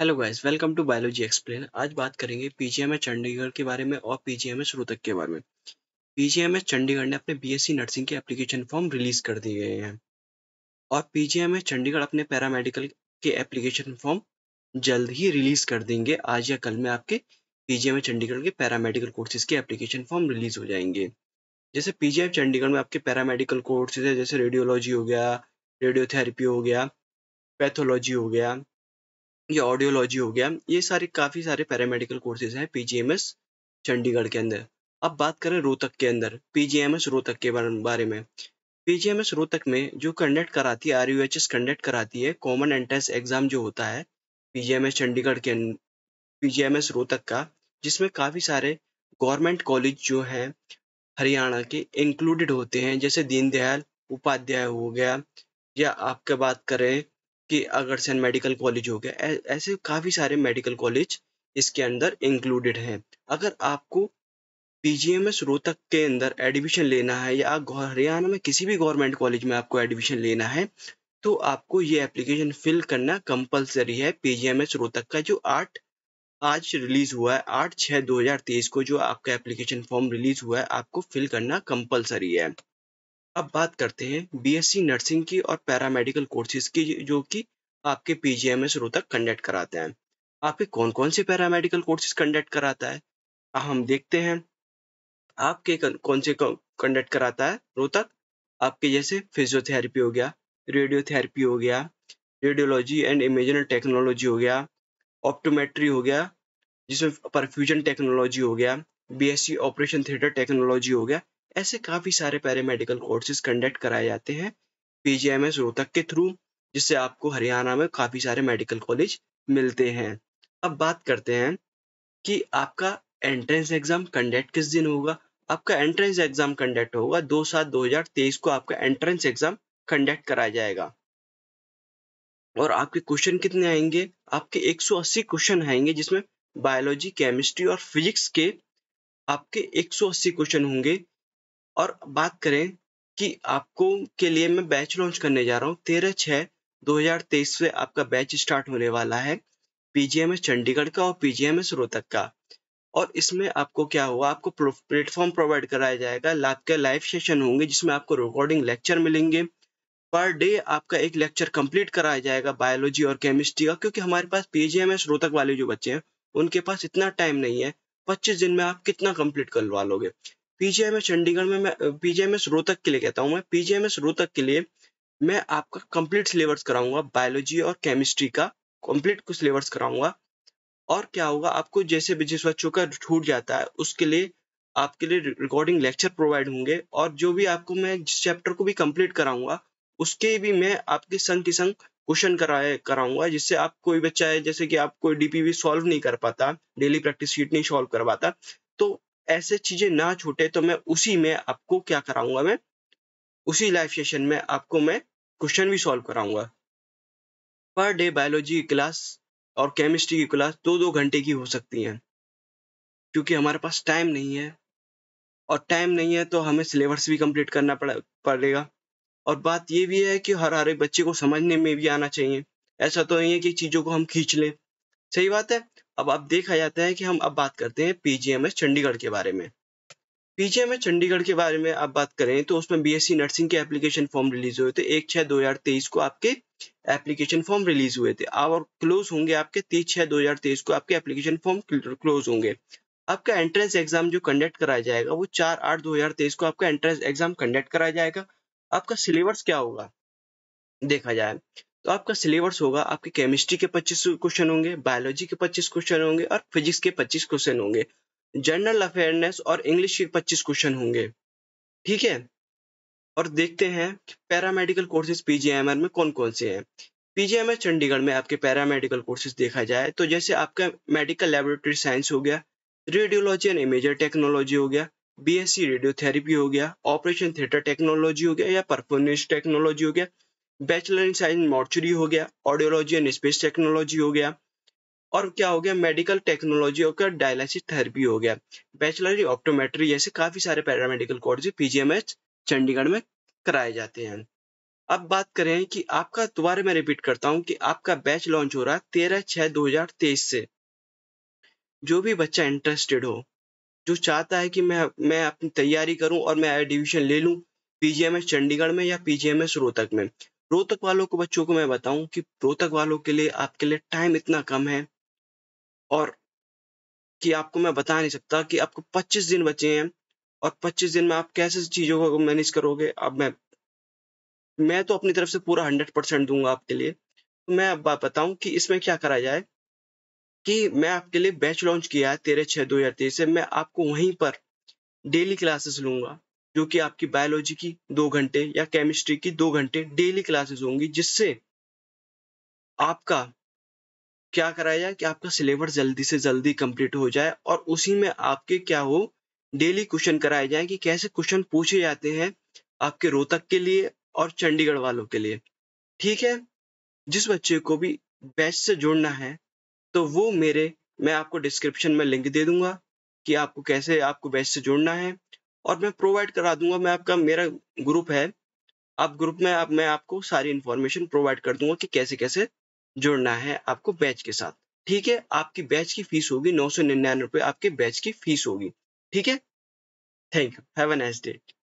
hello guys welcome to biology explain आज बात करेंगे पीजीएमएस चंडीगढ़ के बारे में और पीजीएमएस रोहतक के बारे में पीजीएमएस चंडीगढ़ ने अपने बीएससी नर्सिंग के एप्लीकेशन फॉर्म रिलीज कर दिए गए हैं और पीजीएमएस चंडीगढ़ अपने पैरामेडिकल के एप्लीकेशन फॉर्म जल्द ही रिलीज कर देंगे आज या कल में आपके पीजीएमएस चंडीगढ़ के पैरामेडिकल कोर्सेज के एप्लीकेशन फॉर्म रिलीज हो जाएंगे जैसे पीजीएम चंडीगढ़ में आपके पैरामेडिकल कोर्सेज है जैसे रेडियोलॉजी हो गया रेडियोथेरेपी हो गया पैथोलॉजी हो गया ये ऑडियोलॉजी हो गया ये सारे काफ़ी सारे पैरामेडिकल कोर्सेज हैं पीजीएमएस चंडीगढ़ के अंदर अब बात करें रोहतक के अंदर पीजीएमएस रोहतक के बारे में पीजीएमएस रोहतक में जो कंडक्ट कराती है R U H S conduct कराती है कॉमन एंट्रेंस एग्जाम जो होता है पीजीएमएस चंडीगढ़ के पीजीएमएस रोहतक का जिसमें काफ़ी सारे गवर्नमेंट कॉलेज जो हैं हरियाणा के इंक्लूडेड होते हैं जैसे दीनदयाल उपाध्याय हो गया या आपके बात करें कि अगरसेन मेडिकल कॉलेज हो गया ऐसे काफ़ी सारे मेडिकल कॉलेज इसके अंदर इंक्लूडेड हैं अगर आपको P G M S Rohtak के अंदर एडमिशन लेना है या हरियाणा में किसी भी गवर्नमेंट कॉलेज में आपको एडमिशन लेना है तो आपको ये एप्लीकेशन फिल करना कंपलसरी है P G M S Rohtak का जो आठ आज रिलीज हुआ है आठ छः दो हजार तेईस को जो आपका एप्लीकेशन फॉर्म रिलीज हुआ है आपको फिल करना कंपलसरी है अब बात करते हैं बीएससी नर्सिंग की और पैरामेडिकल कोर्सेज की जो कि आपके पीजीएमएस रोहतक कंडक्ट कराते हैं आपके कौन कौन से पैरामेडिकल कोर्सेज कंडक्ट कराता है अब हम देखते हैं आपके कौन से कंडक्ट कराता है रोहतक आपके जैसे फिजियोथेरेपी हो गया रेडियोथेरेपी हो गया रेडियोलॉजी एंड इमेजनल टेक्नोलॉजी हो गया ऑप्टोमेट्री हो गया जिसमें परफ्यूजन टेक्नोलॉजी हो गया बीएससी ऑपरेशन थिएटर टेक्नोलॉजी हो गया ऐसे काफ़ी सारे पैरामेडिकल कोर्सेज कंडक्ट कराए जाते हैं पीजीएमएस रोहतक के थ्रू जिससे आपको हरियाणा में काफ़ी सारे मेडिकल कॉलेज मिलते हैं अब बात करते हैं कि आपका एंट्रेंस एग्जाम कंडक्ट किस दिन होगा आपका एंट्रेंस एग्जाम कंडक्ट होगा दो सात दो हजार तेईस को आपका एंट्रेंस एग्जाम कंडक्ट कराया जाएगा और आपके क्वेश्चन कितने आएंगे आपके 180 क्वेश्चन आएंगे जिसमें बायोलॉजी केमिस्ट्री और फिजिक्स के आपके 180 क्वेश्चन होंगे और बात करें कि आपको के लिए मैं बैच लॉन्च करने जा रहा हूँ तेरह छः तेईस से आपका बैच स्टार्ट होने वाला है पीजीएमएस चंडीगढ़ का और पीजीएमएस रोहतक का और इसमें आपको क्या होगा आपको प्लेटफॉर्म प्रोवाइड कराया जाएगा के लाइव सेशन होंगे जिसमें आपको रिकॉर्डिंग लेक्चर मिलेंगे पर डे आपका एक लेक्चर कंप्लीट कराया जाएगा बायोलॉजी और केमिस्ट्री का क्योंकि हमारे पास पीजीएमएस रोहतक वाले जो बच्चे हैं उनके पास इतना टाइम नहीं है पच्चीस दिन में आप कितना कंप्लीट करवा लोगे पीजेएमएस चंडीगढ़ में मैं पीजीआईएमएस रोहतक के लिए कहता हूँ मैं पीजीआईएमएस रोहतक के लिए मैं आपका कंप्लीट सिलेबस कराऊंगा बायोलॉजी और केमिस्ट्री का कंप्लीट को सिलेबस कराऊंगा और क्या होगा आपको जैसे बिजनेस बच्चों का छूट जाता है उसके लिए आपके लिए रिकॉर्डिंग लेक्चर प्रोवाइड होंगे और जो भी आपको मैं जिस चैप्टर को भी कंप्लीट कराऊंगा उसके भी मैं आपके संग के संग क्वेश्चन कराए कराऊंगा जिससे आप कोई बच्चा है जैसे कि आप कोई डीपीवी सॉल्व नहीं कर पाता डेली प्रैक्टिस शीट नहीं सॉल्व कर पाता तो ऐसे चीजें ना छूटे तो मैं उसी में आपको क्या कराऊंगा मैं उसी लाइव सेशन में आपको मैं क्वेश्चन भी सॉल्व कराऊंगा पर डे बायोलॉजी की क्लास और केमिस्ट्री की क्लास दो दो घंटे की हो सकती हैं क्योंकि हमारे पास टाइम नहीं है और टाइम नहीं है तो हमें सिलेबस भी कंप्लीट करना पड़ेगा और बात ये भी है कि हर हर एक बच्चे को समझने में भी आना चाहिए ऐसा तो नहीं है कि चीज़ों को हम खींच लें सही बात है अब आप देखा जाता है कि हम अब बात करते हैं पीजीएमएस चंडीगढ़ के बारे में पीजीएमएस चंडीगढ़ के बारे में आप बात करें तो उसमें बीएससी नर्सिंग के एप्लीकेशन फॉर्म रिलीज हुए थे एक छः दो हजार तेईस को आपके एप्लीकेशन फॉर्म रिलीज हुए थे और क्लोज होंगे आपके तीस छः दो हजार तेईस को आपके एप्लीकेशन फॉर्म क्लोज होंगे आपका एंट्रेंस एग्जाम जो कंडक्ट कराया जाएगा वो चार आठ दो हजार तेईस को आपका एंट्रेंस एग्जाम कंडक्ट कराया जाएगा आपका सिलेबस क्या होगा देखा जाए तो आपका सिलेबस होगा आपके केमिस्ट्री के 25 क्वेश्चन होंगे बायोलॉजी के 25 क्वेश्चन होंगे और फिजिक्स के 25 क्वेश्चन होंगे जनरल अफेयरनेस और इंग्लिश के 25 क्वेश्चन होंगे ठीक है और देखते हैं कि पैरामेडिकल कोर्सेज पीजीएमआर में कौन कौन से हैं पीजीएमआर चंडीगढ़ में आपके पैरामेडिकल कोर्सेज देखा जाए तो जैसे आपका मेडिकल लेबोरेटरी साइंस हो गया रेडियोलॉजी एंड इमेजर टेक्नोलॉजी हो गया बी रेडियोथेरेपी हो गया ऑपरेशन थिएटर टेक्नोलॉजी हो गया या परफॉर्मेंस टेक्नोलॉजी हो गया बैचलर इन साइंस मॉर्चरी हो गया ऑडियोलॉजी एंड स्पेस टेक्नोलॉजी हो गया और क्या हो गया मेडिकल टेक्नोलॉजी हो गया डायलिसिस थेरेपी हो गया बैचलर इन ऑप्टोमेट्री जैसे काफी सारे पैरामेडिकल कोर्सेज पीजीएमएच चंडीगढ़ में कराए जाते हैं अब बात करें कि आपका दोबारा मैं रिपीट करता हूँ कि आपका बैच लॉन्च हो रहा है तेरह छह दो हजार तेईस से जो भी बच्चा इंटरेस्टेड हो जो चाहता है कि मैं मैं अपनी तैयारी करूं और मैं डिवीजन ले लूं पीजीएमएस चंडीगढ़ में या पीजीएमएस रोहतक में रोहतक वालों को बच्चों को मैं बताऊं कि रोहतक वालों के लिए आपके लिए टाइम इतना कम है और कि आपको मैं बता नहीं सकता कि आपको 25 दिन बचे हैं और 25 दिन में आप कैसे चीज़ों को मैनेज करोगे अब मैं मैं तो अपनी तरफ से पूरा हंड्रेड परसेंट दूंगा आपके लिए तो मैं अब बताऊं कि इसमें क्या करा जाए कि मैं आपके लिए बैच लॉन्च किया है तेरह छः दो हजार तेईस से मैं आपको वहीं पर डेली क्लासेस लूंगा जो कि आपकी बायोलॉजी की दो घंटे या केमिस्ट्री की दो घंटे डेली क्लासेस होंगी जिससे आपका क्या कराया जाए कि आपका सिलेबस जल्दी से जल्दी कंप्लीट हो जाए और उसी में आपके क्या हो डेली क्वेश्चन कराए जाए कि कैसे क्वेश्चन पूछे जाते हैं आपके रोहतक के लिए और चंडीगढ़ वालों के लिए ठीक है जिस बच्चे को भी बैच से जुड़ना है तो वो मेरे मैं आपको डिस्क्रिप्शन में लिंक दे दूंगा कि आपको कैसे आपको बैच से जुड़ना है और मैं प्रोवाइड करा दूंगा मैं आपका मेरा ग्रुप है आप ग्रुप में आप मैं आपको सारी इन्फॉर्मेशन प्रोवाइड कर दूंगा कि कैसे कैसे जुड़ना है आपको बैच के साथ ठीक है आपकी बैच की फीस होगी नौ सौ निन्यानवे रुपये आपके बैच की फीस होगी ठीक है thank you have an nice day